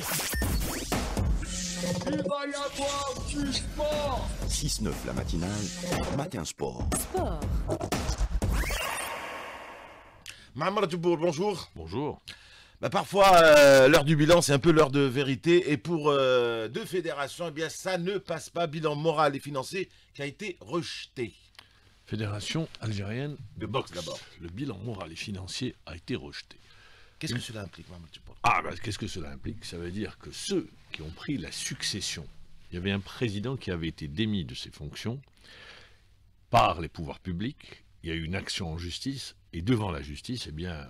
Il va y avoir du sport 6-9 la matinale, matin sport. Sport. bonjour. Bonjour. Bah, parfois, euh, l'heure du bilan, c'est un peu l'heure de vérité. Et pour euh, deux fédérations, eh bien, ça ne passe pas. Bilan moral et financier qui a été rejeté. Fédération algérienne de boxe d'abord. Le bilan moral et financier a été rejeté. Ah, bah, qu'est-ce que cela implique, Ah, ben, qu'est-ce que cela implique Ça veut dire que ceux qui ont pris la succession, il y avait un président qui avait été démis de ses fonctions par les pouvoirs publics, il y a eu une action en justice, et devant la justice, eh bien,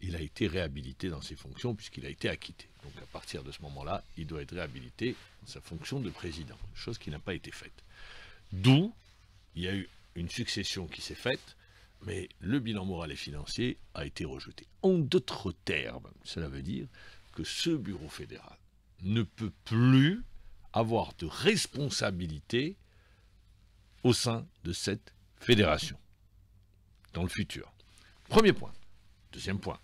il a été réhabilité dans ses fonctions puisqu'il a été acquitté. Donc à partir de ce moment-là, il doit être réhabilité dans sa fonction de président, chose qui n'a pas été faite. D'où il y a eu une succession qui s'est faite mais le bilan moral et financier a été rejeté. En d'autres termes, cela veut dire que ce bureau fédéral ne peut plus avoir de responsabilité au sein de cette fédération dans le futur. Premier point. Deuxième point.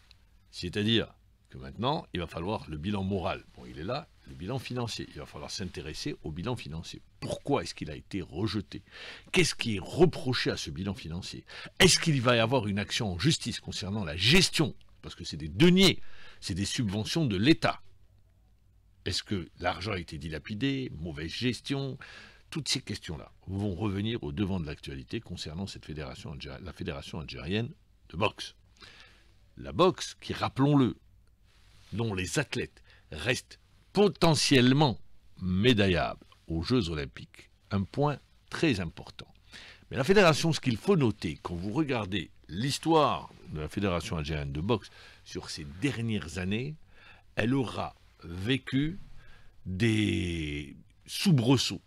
C'est-à-dire que maintenant, il va falloir le bilan moral. Bon, il est là, le bilan financier. Il va falloir s'intéresser au bilan financier. Pourquoi est-ce qu'il a été rejeté Qu'est-ce qui est reproché à ce bilan financier Est-ce qu'il va y avoir une action en justice concernant la gestion Parce que c'est des deniers, c'est des subventions de l'État. Est-ce que l'argent a été dilapidé Mauvaise gestion toutes ces questions-là vont revenir au devant de l'actualité concernant cette fédération, la fédération algérienne de boxe. La boxe, qui, rappelons-le, dont les athlètes restent potentiellement médaillable aux Jeux Olympiques. Un point très important. Mais la fédération, ce qu'il faut noter quand vous regardez l'histoire de la Fédération algérienne de boxe sur ces dernières années, elle aura vécu des soubresauts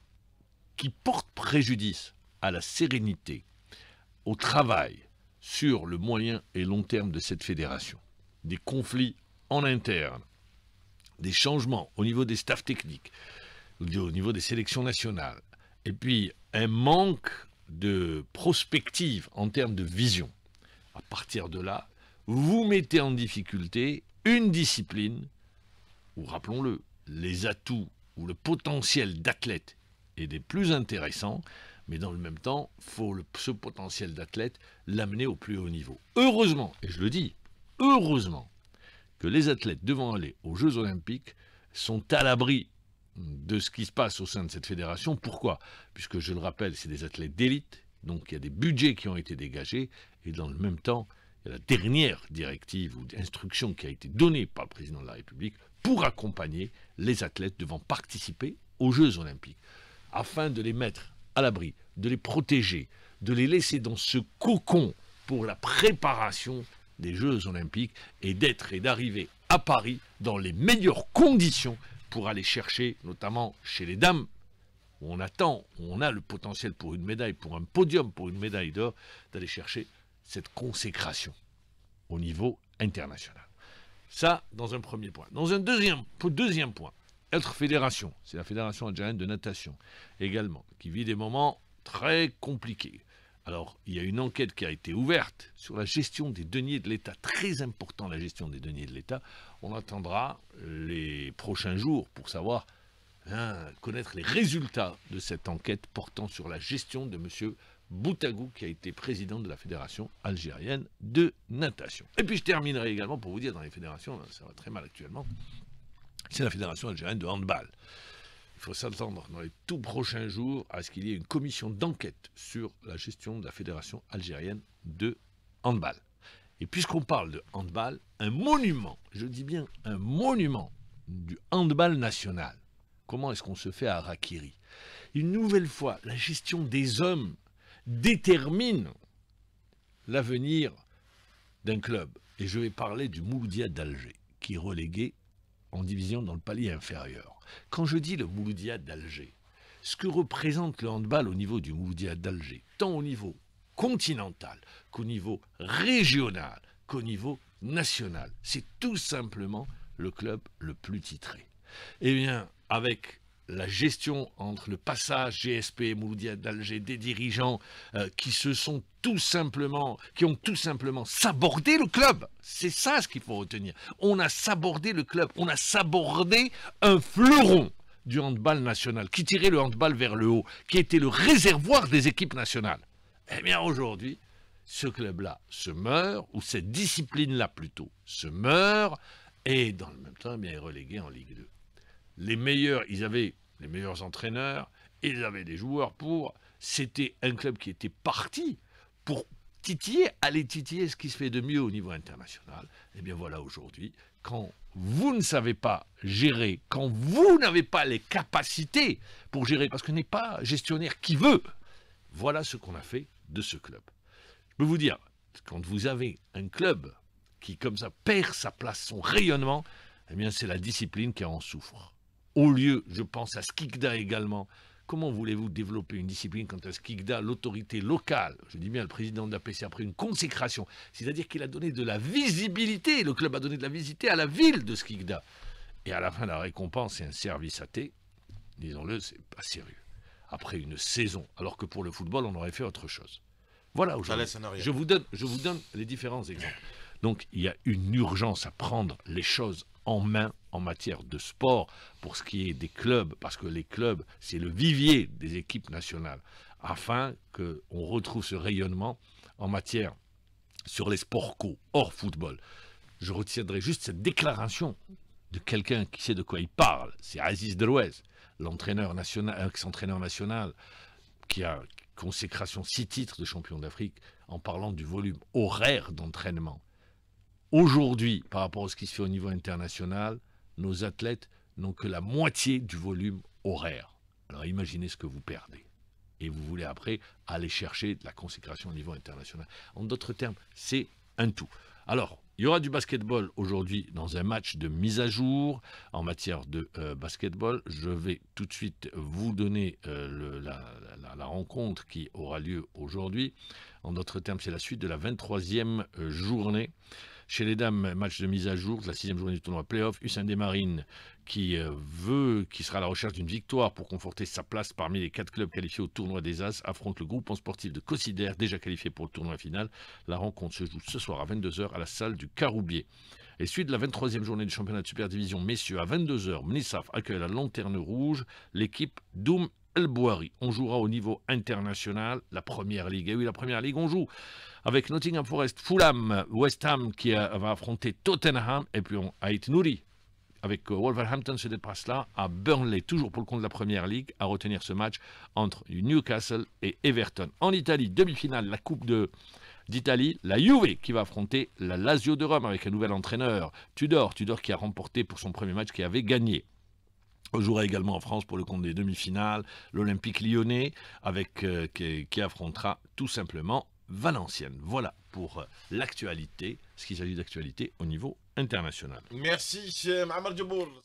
qui portent préjudice à la sérénité, au travail sur le moyen et long terme de cette fédération. Des conflits en interne, des changements au niveau des staffs techniques, au niveau des sélections nationales, et puis un manque de prospective en termes de vision. À partir de là, vous mettez en difficulté une discipline où, rappelons-le, les atouts ou le potentiel d'athlète est des plus intéressants, mais dans le même temps, faut ce potentiel d'athlète l'amener au plus haut niveau. Heureusement, et je le dis, heureusement que les athlètes devant aller aux Jeux Olympiques sont à l'abri de ce qui se passe au sein de cette fédération. Pourquoi Puisque, je le rappelle, c'est des athlètes d'élite, donc il y a des budgets qui ont été dégagés, et dans le même temps, il y a la dernière directive ou instruction qui a été donnée par le président de la République pour accompagner les athlètes devant participer aux Jeux Olympiques, afin de les mettre à l'abri, de les protéger, de les laisser dans ce cocon pour la préparation des Jeux Olympiques et d'être et d'arriver à Paris dans les meilleures conditions pour aller chercher, notamment chez les dames, où on attend, où on a le potentiel pour une médaille, pour un podium, pour une médaille d'or, d'aller chercher cette consécration au niveau international. Ça, dans un premier point. Dans un deuxième, deuxième point, être fédération, c'est la Fédération algérienne de natation également, qui vit des moments très compliqués. Alors, il y a une enquête qui a été ouverte sur la gestion des deniers de l'État. Très important, la gestion des deniers de l'État. On attendra euh, les prochains jours pour savoir hein, connaître les résultats de cette enquête portant sur la gestion de M. Boutagou, qui a été président de la Fédération algérienne de natation. Et puis, je terminerai également pour vous dire, dans les fédérations, ça va très mal actuellement, c'est la Fédération algérienne de handball. Il faut s'attendre dans les tout prochains jours à ce qu'il y ait une commission d'enquête sur la gestion de la Fédération algérienne de handball. Et puisqu'on parle de handball, un monument, je dis bien un monument du handball national. Comment est-ce qu'on se fait à Rakiri? Une nouvelle fois, la gestion des hommes détermine l'avenir d'un club. Et je vais parler du Moudia d'Alger, qui est relégué en division dans le palier inférieur. Quand je dis le Mouloudia d'Alger, ce que représente le handball au niveau du Mouloudia d'Alger, tant au niveau continental qu'au niveau régional, qu'au niveau national, c'est tout simplement le club le plus titré. Eh bien, avec la gestion entre le passage GSP Moudia d'Alger des dirigeants euh, qui se sont tout simplement, qui ont tout simplement sabordé le club. C'est ça ce qu'il faut retenir. On a sabordé le club, on a sabordé un fleuron du handball national qui tirait le handball vers le haut, qui était le réservoir des équipes nationales. Eh bien aujourd'hui, ce club-là se meurt, ou cette discipline-là plutôt, se meurt, et dans le même temps, eh bien, est relégué en Ligue 2 les meilleurs, ils avaient les meilleurs entraîneurs, ils avaient des joueurs pour. C'était un club qui était parti pour titiller, aller titiller ce qui se fait de mieux au niveau international. Et eh bien voilà aujourd'hui, quand vous ne savez pas gérer, quand vous n'avez pas les capacités pour gérer, parce que n'est pas gestionnaire qui veut, voilà ce qu'on a fait de ce club. Je peux vous dire, quand vous avez un club qui comme ça perd sa place, son rayonnement, eh bien c'est la discipline qui en souffre au lieu, je pense à Skikda également. Comment voulez-vous développer une discipline quant à Skikda, l'autorité locale, je dis bien le président de la PC, a pris une consécration C'est-à-dire qu'il a donné de la visibilité, le club a donné de la visibilité à la ville de Skikda. Et à la fin, la récompense, c'est un service à thé. Disons-le, c'est pas sérieux. Après une saison, alors que pour le football, on aurait fait autre chose. Voilà, aujourd'hui. Je vous donne, je vous donne les différents exemples. Donc il y a une urgence à prendre les choses en main en matière de sport pour ce qui est des clubs, parce que les clubs, c'est le vivier des équipes nationales, afin qu'on retrouve ce rayonnement en matière sur les sports co, hors football. Je retiendrai juste cette déclaration de quelqu'un qui sait de quoi il parle, c'est Aziz Delouez, l'entraîneur national, ex-entraîneur national, qui a consécration six titres de champion d'Afrique, en parlant du volume horaire d'entraînement Aujourd'hui, par rapport à ce qui se fait au niveau international, nos athlètes n'ont que la moitié du volume horaire. Alors imaginez ce que vous perdez. Et vous voulez après aller chercher de la consécration au niveau international. En d'autres termes, c'est un tout. Alors, il y aura du basketball aujourd'hui dans un match de mise à jour en matière de euh, basketball. Je vais tout de suite vous donner euh, la, la, rencontre qui aura lieu aujourd'hui. En d'autres termes, c'est la suite de la 23e euh, journée chez les dames, match de mise à jour de la sixième journée du tournoi playoff. Hussein Desmarines qui euh, veut, qui sera à la recherche d'une victoire pour conforter sa place parmi les quatre clubs qualifiés au tournoi des As, affronte le groupe en sportif de Cossidère, déjà qualifié pour le tournoi final. La rencontre se joue ce soir à 22h à la salle du Caroubier. Et suite de la 23e journée du championnat de Super messieurs, à 22h, Mnissaf accueille la Lanterne Rouge, l'équipe Doom El On jouera au niveau international, la Première Ligue. Et oui, la Première Ligue, on joue avec Nottingham Forest, Fulham, West Ham qui va affronter Tottenham et puis on a nourri avec euh, Wolverhampton se déplace là à Burnley, toujours pour le compte de la Première Ligue, à retenir ce match entre Newcastle et Everton. En Italie, demi-finale, la Coupe d'Italie, la Juve qui va affronter la Lazio de Rome avec un nouvel entraîneur, Tudor, Tudor qui a remporté pour son premier match qui avait gagné on jouera également en France pour le compte des demi-finales l'Olympique lyonnais avec, euh, qui, affrontera tout simplement Valenciennes. Voilà pour euh, l'actualité, ce qu'il s'agit d'actualité au niveau international. Merci, Mohamed Djebour.